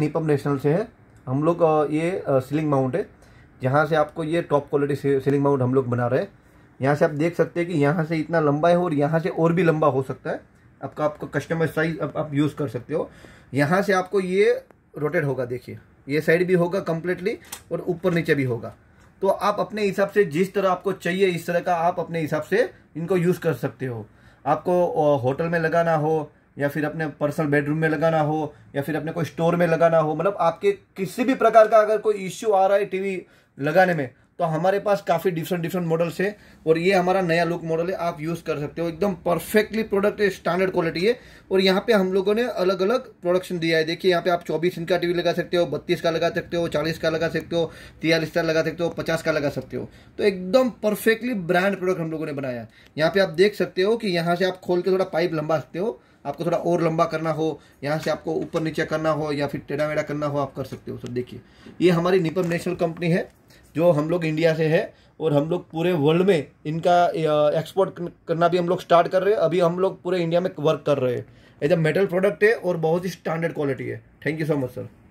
निपम national से है हम लोग ये सीलिंग माउंट है जहाँ से आपको ये टॉप क्वालिटी सीलिंग माउंट हम लोग बना रहे हैं यहाँ से आप देख सकते हैं कि यहाँ से इतना लंबा है और यहाँ से और भी लंबा हो सकता है आपका आपका कस्टमर साइज आप, आप यूज़ कर सकते हो यहाँ से आपको ये रोटेट होगा देखिए ये साइड भी होगा कम्प्लीटली और ऊपर नीचे भी होगा तो आप अपने हिसाब से जिस तरह आपको चाहिए इस तरह का आप अपने हिसाब से इनको यूज़ कर सकते हो आपको होटल में लगाना हो या फिर अपने पर्सनल बेडरूम में लगाना हो या फिर अपने कोई स्टोर में लगाना हो मतलब आपके किसी भी प्रकार का अगर कोई इश्यू आ रहा है टीवी लगाने में तो हमारे पास काफ़ी डिफरेंट डिफरेंट मॉडल्स है और ये हमारा नया लुक मॉडल है आप यूज़ कर सकते हो एकदम परफेक्टली प्रोडक्ट है स्टैंडर्ड क्वालिटी है और यहाँ पे हम लोगों ने अलग अलग प्रोडक्शन दिया है देखिए यहाँ पे आप 24 इंच का टीवी लगा सकते हो 32 का लगा सकते हो 40 का लगा सकते हो 43 का लगा सकते हो पचास का लगा सकते हो तो एकदम परफेक्टली ब्रांड प्रोडक्ट हम लोगों ने बनाया यहाँ पे आप देख सकते हो कि यहाँ से आप खोल के थोड़ा पाइप लंबा सकते हो आपको थोड़ा और लंबा करना हो यहाँ से आपको ऊपर नीचे करना हो या फिर टेढ़ा मेढ़ा करना हो आप कर सकते हो सर तो देखिए ये हमारी निपम नेशनल कंपनी है जो हम लोग इंडिया से है और हम लोग पूरे वर्ल्ड में इनका एक्सपोर्ट करना भी हम लोग स्टार्ट कर रहे हैं अभी हम लोग पूरे इंडिया में वर्क कर रहे हैं एज अ मेटल प्रोडक्ट है और बहुत ही स्टैंडर्ड क्वालिटी है thank you so much sir